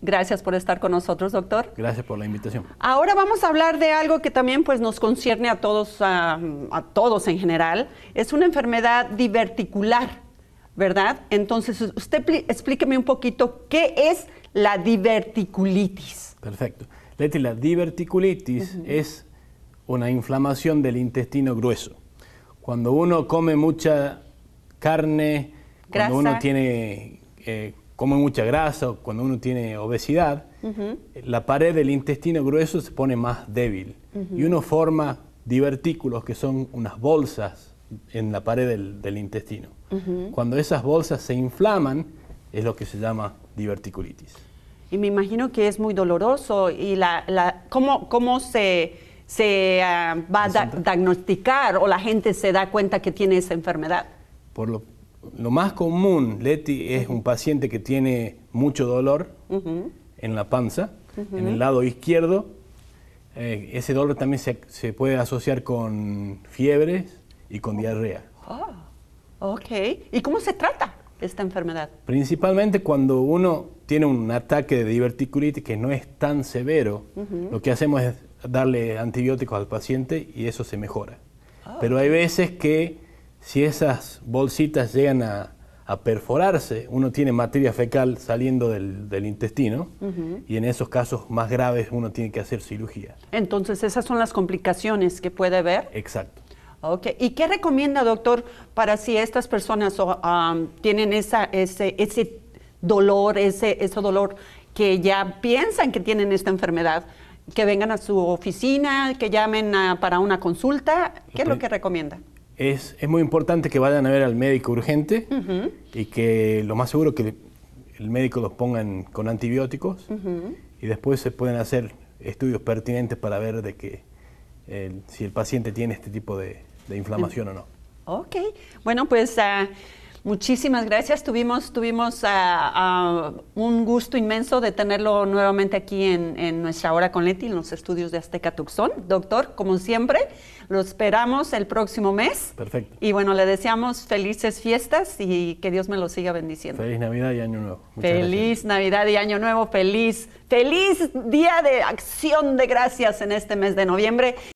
Gracias por estar con nosotros, doctor. Gracias por la invitación. Ahora vamos a hablar de algo que también pues, nos concierne a todos, a, todos en general. Es una enfermedad diverticular, ¿verdad? Entonces, usted explíqueme un poquito qué es la diverticulitis. Perfecto. Leti, la diverticulitis es una inflamación del intestino grueso. Cuando uno come mucha carne, cuando uno tiene eh, hay mucha grasa o cuando uno tiene obesidad, la pared del intestino grueso se pone más débil y uno forma divertículos que son unas bolsas en la pared del, intestino. Cuando esas bolsas se inflaman es lo que se llama diverticulitis. Y me imagino que es muy doloroso y la, ¿cómo, cómo se, se ah, va a diagnosticar o la gente se da cuenta que tiene esa enfermedad? Por lo, lo más común, Leti, es un paciente que tiene mucho dolor en la panza, en el lado izquierdo. Eh, ese dolor también se, puede asociar con fiebres y con diarrea. Ah, ok. ¿Y cómo se trata esta enfermedad? Principalmente cuando uno tiene un ataque de diverticulitis que no es tan severo, lo que hacemos es darle antibióticos al paciente y eso se mejora. Ah, Pero hay veces que si esas bolsitas llegan a, perforarse, uno tiene materia fecal saliendo del, intestino y en esos casos más graves uno tiene que hacer cirugía. Entonces esas son las complicaciones que puede haber. Exacto. Ok, ¿y qué recomienda doctor para si estas personas tienen esa, ese, ese dolor, ese, ese dolor que ya piensan que tienen esta enfermedad? Que vengan a su oficina, que llamen para una consulta. ¿Qué es lo que recomienda? es, muy importante que vayan a ver al médico urgente y que lo más seguro que el médico los pongan con antibióticos y después se pueden hacer estudios pertinentes para ver de que si el paciente tiene este tipo de, inflamación o no. Ok, bueno pues... Ah, Muchísimas gracias. Tuvimos, tuvimos ah, ah, un gusto inmenso de tenerlo nuevamente aquí en, nuestra hora con Leti, en los estudios de Azteca Tucson. Doctor, como siempre, lo esperamos el próximo mes. Perfecto. Y bueno, le deseamos felices fiestas y que Dios me lo siga bendiciendo. Feliz Navidad y Año Nuevo. feliz Navidad y Año Nuevo. Feliz, feliz día de acción de gracias en este mes de noviembre.